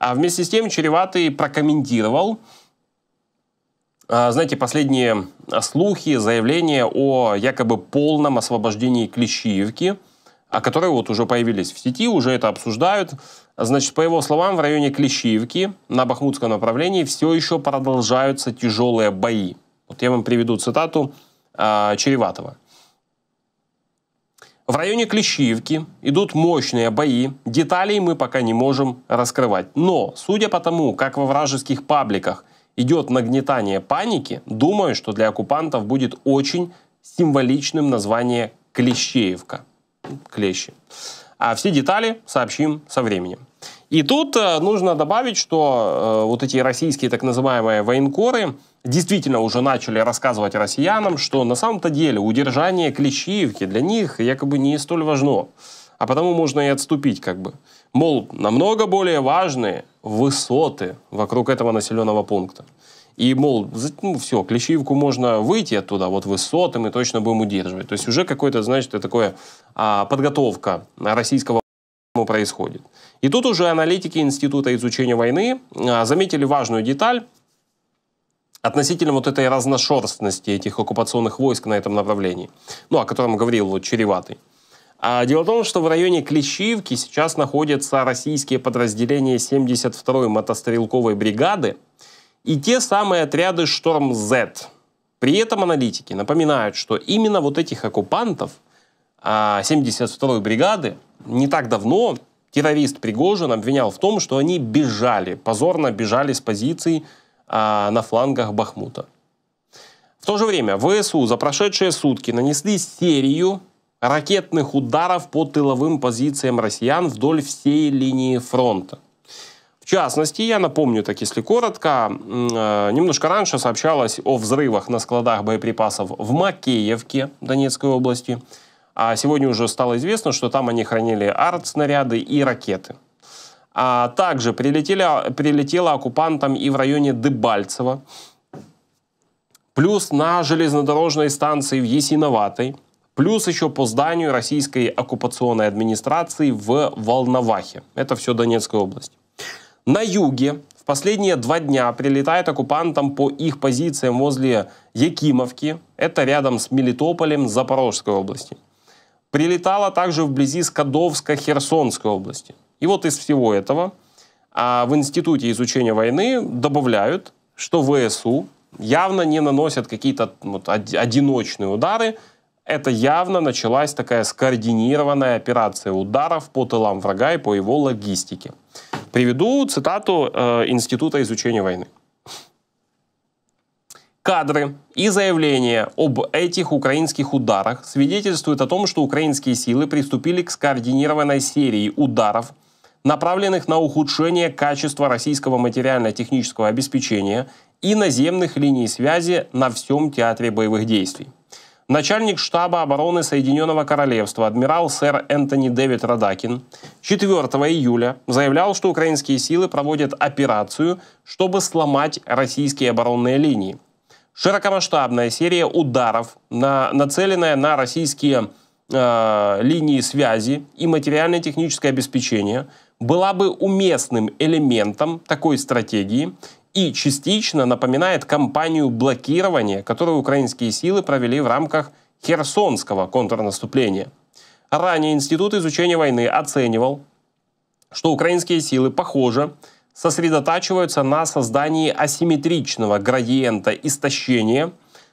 А вместе с тем Череватый прокомментировал, а, знаете, последние слухи, заявления о якобы полном освобождении Клещиевки, о а которой вот уже появились в сети, уже это обсуждают. Значит, по его словам, в районе Клещиевки на Бахмутском направлении все еще продолжаются тяжелые бои. Вот я вам приведу цитату э, а, Череватова. В районе Клещиевки идут мощные бои, деталей мы пока не можем раскрывать. Но, судя по тому, как во вражеских пабликах идет нагнетание паники, думаю, что для оккупантов будет очень символичным название Клещеевка. Клещи. А все детали сообщим со временем. И тут э, нужно добавить, что э, вот эти российские так называемые военкоры – действительно уже начали рассказывать россиянам, что на самом-то деле удержание Клещиевки для них якобы не столь важно, а потому можно и отступить как бы. Мол, намного более важные высоты вокруг этого населенного пункта. И, мол, ну все, Клещиевку можно выйти оттуда, вот высоты мы точно будем удерживать. То есть уже какое-то, значит, такое а, подготовка российского происходит. И тут уже аналитики Института изучения войны а, заметили важную деталь, относительно вот этой разношерстности этих оккупационных войск на этом направлении, ну, о котором говорил вот Череватый. А дело в том, что в районе Клещивки сейчас находятся российские подразделения 72-й мотострелковой бригады и те самые отряды «Шторм Z. При этом аналитики напоминают, что именно вот этих оккупантов 72-й а, бригады не так давно террорист Пригожин обвинял в том, что они бежали, позорно бежали с позиций а, на флангах Бахмута. В то же время ВСУ за прошедшие сутки нанесли серию ракетных ударов по тыловым позициям россиян вдоль всей линии фронта. В частности, я напомню, так если коротко, э, немножко раньше сообщалось о взрывах на складах боеприпасов в Макеевке Донецкой области, а сегодня уже стало известно, что там они хранили арт-снаряды и ракеты. А также прилетели, прилетело оккупантам и в районе Дебальцево. Плюс на железнодорожной станции в Есиноватой. Плюс еще по зданию российской оккупационной администрации в Волновахе. Это все Донецкая область. На юге в последние два дня прилетает оккупантам по их позициям возле Якимовки. Это рядом с Мелитополем Запорожской области. Прилетало также вблизи Скадовска Херсонской области. И вот из всего этого а в Институте изучения войны добавляют, что ВСУ явно не наносят какие-то вот, одиночные удары. Это явно началась такая скоординированная операция ударов по тылам врага и по его логистике. Приведу цитату э, Института изучения войны. Кадры и заявления об этих украинских ударах свидетельствуют о том, что украинские силы приступили к скоординированной серии ударов – направленных на ухудшение качества российского материально-технического обеспечения и наземных линий связи на всем театре боевых действий. Начальник штаба обороны Соединенного Королевства адмирал сэр Энтони Дэвид Радакин 4 июля заявлял, что украинские силы проводят операцию, чтобы сломать российские оборонные линии. Широкомасштабная серия ударов, на, нацеленная на российские э, линии связи и материально-техническое обеспечение – была бы уместным элементом такой стратегии и частично напоминает кампанию блокирования, которую украинские силы провели в рамках Херсонского контрнаступления. Ранее Институт изучения войны оценивал, что украинские силы, похоже, сосредотачиваются на создании асимметричного градиента истощения,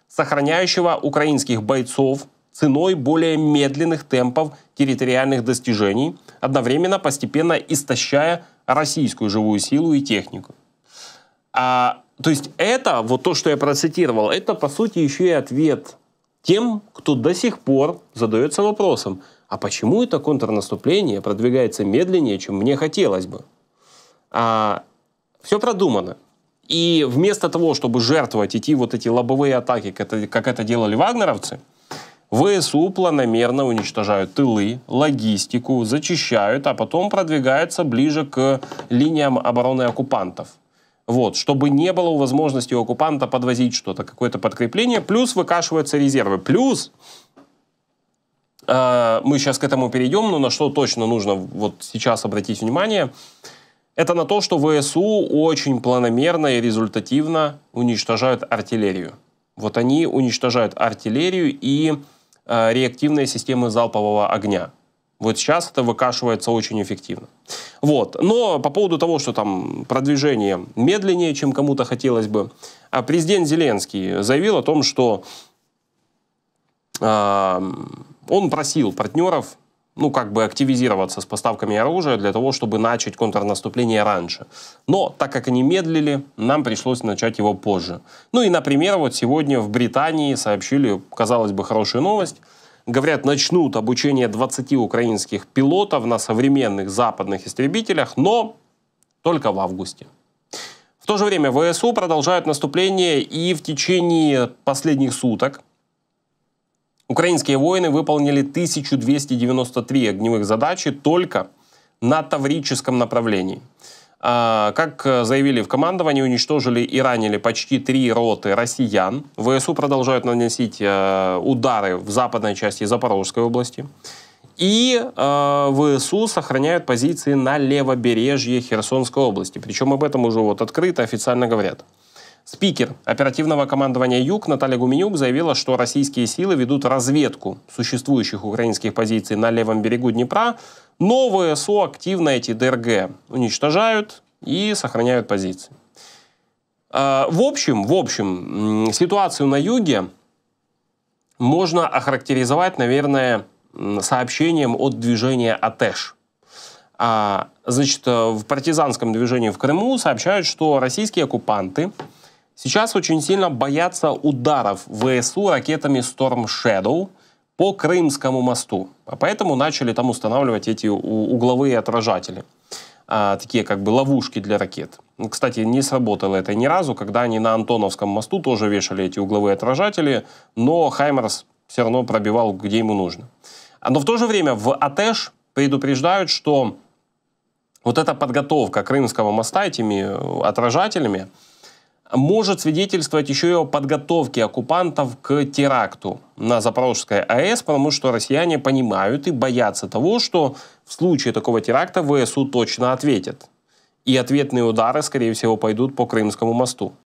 сохраняющего украинских бойцов – ценой более медленных темпов территориальных достижений, одновременно постепенно истощая российскую живую силу и технику. А, то есть это, вот то, что я процитировал, это по сути еще и ответ тем, кто до сих пор задается вопросом, а почему это контрнаступление продвигается медленнее, чем мне хотелось бы? А, все продумано. И вместо того, чтобы жертвовать идти вот эти лобовые атаки, как это, как это делали вагнеровцы, ВСУ планомерно уничтожают тылы, логистику, зачищают, а потом продвигаются ближе к линиям обороны оккупантов. Вот, чтобы не было возможности у оккупанта подвозить что-то, какое-то подкрепление, плюс выкашиваются резервы. Плюс э, мы сейчас к этому перейдем, но на что точно нужно вот сейчас обратить внимание, это на то, что ВСУ очень планомерно и результативно уничтожают артиллерию. Вот они уничтожают артиллерию и Э, реактивные системы залпового огня. Вот сейчас это выкашивается очень эффективно. Вот. Но по поводу того, что там продвижение медленнее, чем кому-то хотелось бы, а президент Зеленский заявил о том, что э, он просил партнеров ну, как бы активизироваться с поставками оружия для того, чтобы начать контрнаступление раньше. Но, так как они медлили, нам пришлось начать его позже. Ну и, например, вот сегодня в Британии сообщили, казалось бы, хорошую новость. Говорят, начнут обучение 20 украинских пилотов на современных западных истребителях, но только в августе. В то же время ВСУ продолжают наступление и в течение последних суток Украинские воины выполнили 1293 огневых задачи только на Таврическом направлении. А, как заявили в командовании, уничтожили и ранили почти три роты россиян. ВСУ продолжают наносить э, удары в западной части Запорожской области. И э, ВСУ сохраняют позиции на левобережье Херсонской области. Причем об этом уже вот открыто официально говорят. Спикер оперативного командования «Юг» Наталья Гуменюк заявила, что российские силы ведут разведку существующих украинских позиций на левом берегу Днепра, Новые ВСУ активно эти ДРГ уничтожают и сохраняют позиции. А, в общем, в общем, ситуацию на юге можно охарактеризовать, наверное, сообщением от движения АТЭШ. А, значит, э, в партизанском движении в Крыму сообщают, что российские оккупанты – Сейчас очень сильно боятся ударов ВСУ ракетами Storm Shadow по Крымскому мосту. А поэтому начали там устанавливать эти угловые отражатели. А, такие как бы ловушки для ракет. Ну, кстати, не сработало это ни разу, когда они на Антоновском мосту тоже вешали эти угловые отражатели, но Хаймерс все равно пробивал, где ему нужно. А, но в то же время в АТЭШ предупреждают, что вот эта подготовка Крымского моста этими э, отражателями – может свидетельствовать еще и о подготовке оккупантов к теракту на Запорожской АЭС, потому что россияне понимают и боятся того, что в случае такого теракта ВСУ точно ответят. И ответные удары, скорее всего, пойдут по Крымскому мосту.